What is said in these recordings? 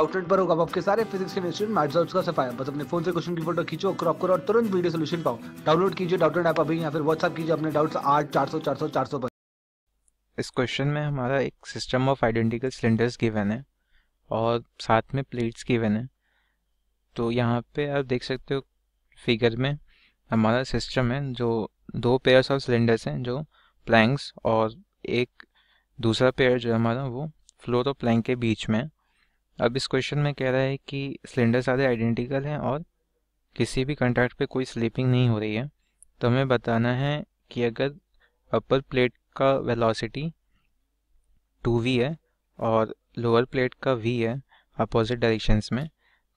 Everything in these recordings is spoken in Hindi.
आउटलेट पर होगा आपके सारे फिजिक्स केमिस्ट्री मैथ्स और उसका सफाया बस अपने फोन से क्वेश्चन की फोटो खींचो क्रॉप करो और तुरंत वीडियो सोल्यूशन पाओ डाउनलोड कीजिए डाउटलेट ऐप अभी या फिर व्हाट्सअप कीजिए अपने डाउट्स आठ चार सौ चार सौ चार सौ पर इस क्वेश्चन में हमारा एक system of identical cylinders given है और साथ में प्लेट्स गिवन है तो यहाँ पे आप देख सकते हो फिगर में हमारा सिस्टम है जो दो पेयर्स ऑफ सिलेंडर्स हैं जो प्लैंक्स और एक दूसरा पेयर जो है हमारा वो फ्लोर और प्लैंक के बीच में है अब इस क्वेश्चन में कह रहा है कि सिलेंडर सारे आइडेंटिकल हैं और किसी भी कंट्रैक्ट पे कोई स्लिपिंग नहीं हो रही है तो हमें बताना है कि अगर अपर प्लेट का वेलोसिटी 2v है और लोअर प्लेट का v है अपोजिट डायरेक्शंस में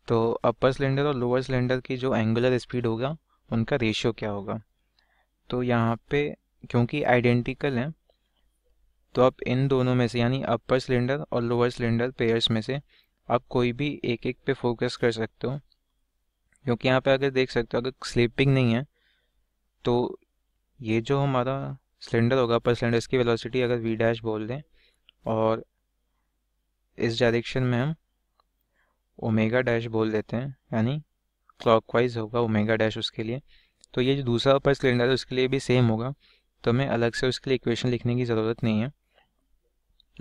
तो अपर सिलेंडर और लोअर सिलेंडर की जो एंगुलर स्पीड होगा उनका रेशियो क्या होगा तो यहाँ पे क्योंकि आइडेंटिकल हैं तो आप इन दोनों में से यानी अपर सिलेंडर और लोअर सिलेंडर पेयर्स में से आप कोई भी एक एक पे फोकस कर सकते हो क्योंकि यहाँ पे अगर देख सकते हो अगर स्लीपिंग नहीं है तो ये जो हमारा सिलेंडर होगा पर सिलेंडर इसकी वेलोसिटी अगर वी डैश बोल दें और इस डायरेक्शन में हम ओमेगा डैश बोल देते हैं यानी क्लॉकवाइज होगा ओमेगा डैश उसके लिए तो ये जो दूसरा अपर सिलेंडर है उसके लिए भी सेम होगा तो हमें अलग से उसके लिए इक्वेशन लिखने की ज़रूरत नहीं है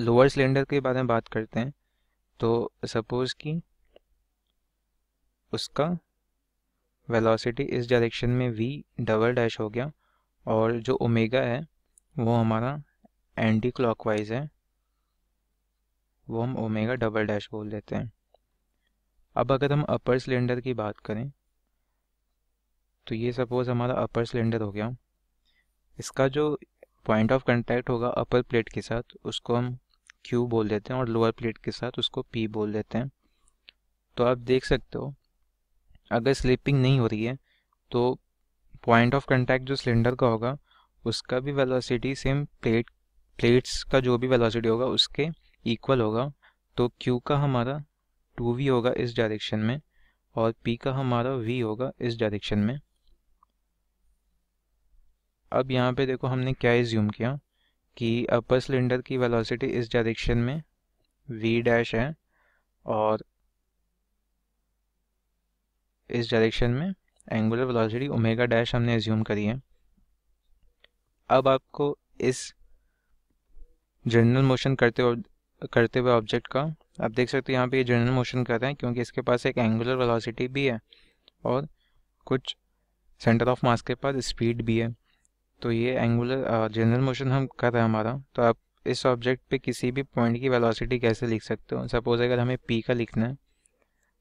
लोअर सिलेंडर के बारे में बात करते हैं तो सपोज़ कि उसका वेलोसिटी इस डायरेक्शन में वी डबल डैश हो गया और जो ओमेगा है वो हमारा एंटी क्लॉकवाइज है वो हम ओमेगा डबल डैश बोल देते हैं अब अगर हम अपर सिलेंडर की बात करें तो ये सपोज़ हमारा अपर सिलेंडर हो गया इसका जो पॉइंट ऑफ कंटेक्ट होगा अपर प्लेट के साथ उसको हम क्यू बोल देते हैं और लोअर प्लेट के साथ उसको पी बोल देते हैं तो आप देख सकते हो अगर स्लिपिंग नहीं हो रही है तो पॉइंट ऑफ कंटैक्ट जो सिलेंडर का होगा उसका भी वेलोसिटी सेम प्लेट प्लेट्स का जो भी वेलोसिटी होगा उसके इक्वल होगा तो क्यू का हमारा टू वी होगा इस डायरेक्शन में और पी का हमारा वी होगा इस डायरेक्शन में अब यहाँ पे देखो हमने क्या इज्यूम किया कि अपर सिलेंडर की वेलोसिटी इस डायरेक्शन में वी डैश है और इस डायरेक्शन में एंगुलर वेलोसिटी ओमेगा डैश हमने एज्यूम करी है अब आपको इस जनरल मोशन करते हुए करते हुए ऑब्जेक्ट का आप देख सकते हो यहाँ पे ये जनरल मोशन कर रहे हैं क्योंकि इसके पास एक एंगुलर वेलोसिटी भी है और कुछ सेंटर ऑफ मास के पास स्पीड भी है तो ये एंगुलर जनरल मोशन हम कर रहे हैं हमारा तो आप इस ऑब्जेक्ट पे किसी भी पॉइंट की वेलोसिटी कैसे लिख सकते हो सपोज अगर हमें पी का लिखना है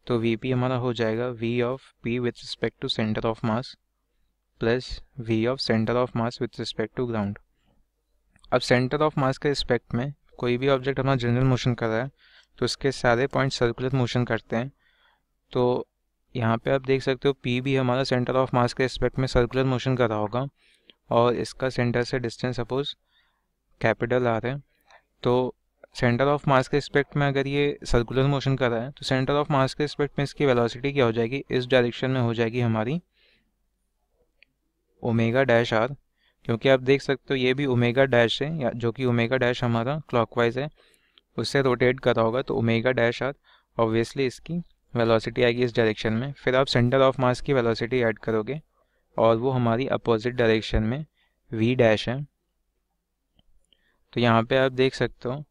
तो वी पी हमारा हो जाएगा V of P with respect to centre of mass plus V of centre of mass with respect to ground अब सेंटर ऑफ मास के रिस्पेक्ट में कोई भी ऑब्जेक्ट अपना जनरल मोशन कर रहा है तो उसके सारे पॉइंट सर्कुलर मोशन करते हैं तो यहाँ पे आप देख सकते हो पी भी हमारा सेंटर ऑफ मास के रिस्पेक्ट में सर्कुलर मोशन कर रहा होगा और इसका सेंटर से डिस्टेंस सपोज कैपिटल आ रहा है तो सेंटर ऑफ मास के रिस्पेक्ट में अगर ये सर्कुलर मोशन कर रहा है तो सेंटर ऑफ मास के रिस्पेक्ट में इसकी वेलोसिटी क्या हो जाएगी इस डायरेक्शन में हो जाएगी हमारी ओमेगा डैश आर क्योंकि आप देख सकते हो ये भी ओमेगा डैश है या जो कि ओमेगा डैश हमारा क्लॉकवाइज है उससे रोटेट करा होगा तो ओमेगा डैश आर ऑब्वियसली इसकी वेलोसिटी आएगी इस डायरेक्शन में फिर आप सेंटर ऑफ मास की वेलोसिटी ऐड करोगे और वो हमारी अपोजिट डायरेक्शन में वी डैश है तो यहाँ पे आप देख सकते हो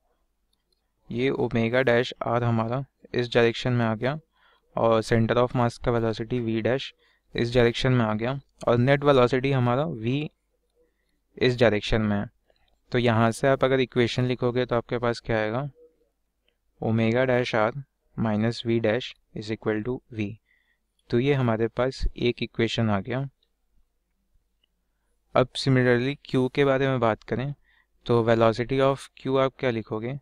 ये ओमेगा डैश आर हमारा इस डायरेक्शन में आ गया और सेंटर ऑफ मास का वेलोसिटी वी डैश इस डायरेक्शन में आ गया और नेट वेलोसिटी हमारा वी इस डायरेक्शन में है तो यहाँ से आप अगर इक्वेशन लिखोगे तो आपके पास क्या आएगा omega dash R minus V dash is equal to V तो ये हमारे पास एक इक्वेशन आ गया अब सिमिलरली क्यू के बारे में बात करें तो वेलोसिटी ऑफ क्यू आप क्या लिखोगे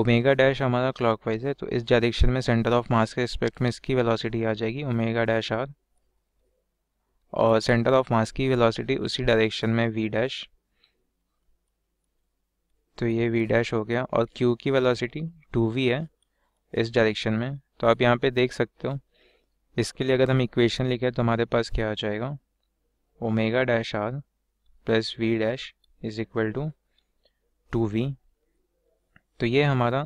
ओमेगा डैश हमारा क्लॉकवाइज है तो इस डायरेक्शन में सेंटर ऑफ मास के रिस्पेक्ट में इसकी वेलोसिटी आ जाएगी ओमेगा डैश आर और सेंटर ऑफ मास की वेलोसिटी उसी डायरेक्शन में वी डैश तो ये वी डैश हो गया और क्यू की वेलोसिटी टू वी है इस डायरेक्शन में तो आप यहाँ पे देख सकते हो इसके लिए अगर हम इक्वेशन लिखे तो हमारे पास क्या आ जाएगा omega dash R plus V dash is equal to two V तो ये हमारा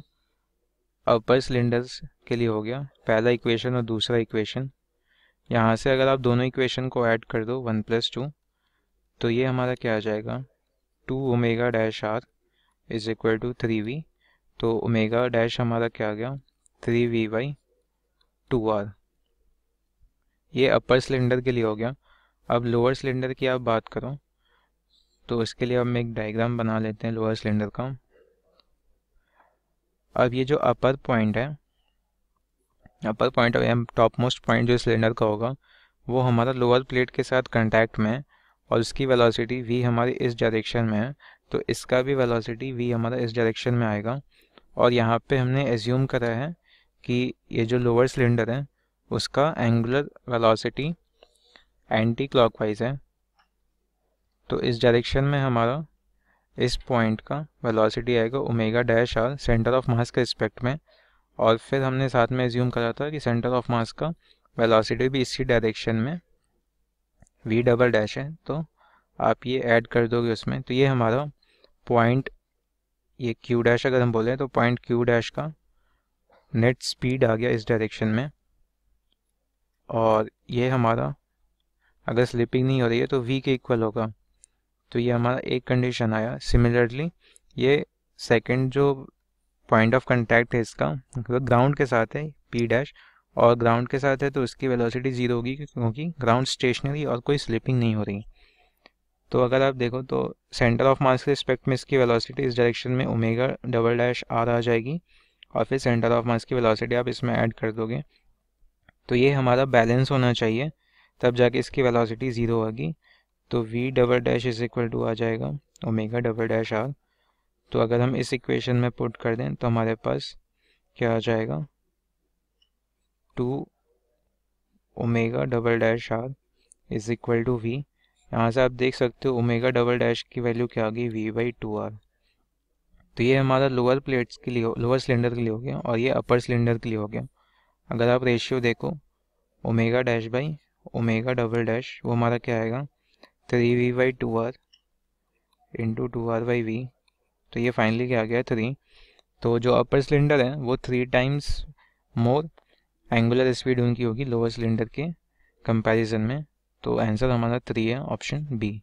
अपर सिलेंडर्स के लिए हो गया पहला इक्वेशन और दूसरा इक्वेशन यहाँ से अगर आप दोनों इक्वेशन को ऐड कर दो वन प्लस टू तो ये हमारा क्या आ जाएगा two omega dash R is equal to three V तो ओमेगा डैश हमारा क्या आ गया three V by two R ये अपर सिलेंडर के लिए हो गया अब लोअर सिलेंडर की आप बात करो तो इसके लिए हम एक डायग्राम बना लेते हैं लोअर सिलेंडर का अब ये जो अपर पॉइंट है अपर पॉइंट और टॉप मोस्ट पॉइंट जो सिलेंडर का होगा वो हमारा लोअर प्लेट के साथ कंटैक्ट में है और उसकी वेलोसिटी वी हमारी इस डायरेक्शन में है तो इसका भी वेलोसिटी वी हमारा इस डायरेक्शन में आएगा और यहाँ पे हमने एज्यूम करा है कि ये जो लोअर सिलेंडर है उसका एंगुलर वेलोसिटी एंटी क्लॉकवाइज है तो इस डायरेक्शन में हमारा इस पॉइंट का वेलोसिटी आएगा omega dash R centre of mass के रिस्पेक्ट में और फिर हमने साथ में एज्यूम करा था कि सेंटर ऑफ मास का वेलोसिटी भी इसी डायरेक्शन में वी डबल डैश है तो आप ये ऐड कर दोगे उसमें तो ये हमारा पॉइंट ये क्यू डैश अगर हम बोलें तो पॉइंट क्यू डैश का नेट स्पीड आ गया इस डायरेक्शन में और ये हमारा अगर स्लिपिंग नहीं हो रही है तो वी के इक्वल होगा तो ये हमारा एक कंडीशन आया सिमिलरली ये सेकंड जो पॉइंट ऑफ कंटेक्ट है इसका वो ग्राउंड के साथ है पी डैश और ग्राउंड के साथ है तो इसकी वेलोसिटी ज़ीरो होगी क्योंकि ग्राउंड स्टेशनरी और कोई स्लिपिंग नहीं हो रही तो अगर आप देखो तो सेंटर ऑफ मास के रिस्पेक्ट में इसकी वेलोसिटी इस डायरेक्शन में ओमेगा डबल डैश आर आ जाएगी और फिर सेंटर ऑफ मास की वेलोसिटी आप इसमें ऐड कर दोगे तो ये हमारा बैलेंस होना चाहिए तब जाके इसकी वेलोसिटी ज़ीरो होगी तो v double dash is equal to आ जाएगा ओमेगा डबल डैश आर तो अगर हम इस इक्वेशन में पुट कर दें तो हमारे पास क्या आ जाएगा two omega double dash R is equal to V यहाँ से आप देख सकते हो ओमेगा डबल डैश की वैल्यू क्या आ गई वी बाई टू आर तो ये हमारा लोअर प्लेट्स के लिए लोअर सिलेंडर के लिए हो गया और ये अपर सिलेंडर के लिए हो गया अगर आप रेशियो देखो omega dash by omega double dash वो हमारा क्या आएगा three V by two R into two R by V तो ये फाइनली क्या आ गया थ्री तो जो अपर सिलेंडर है वो three times more angular speed उनकी होगी लोअर सिलेंडर के कंपैरिजन में तो आंसर हमारा थ्री है ऑप्शन बी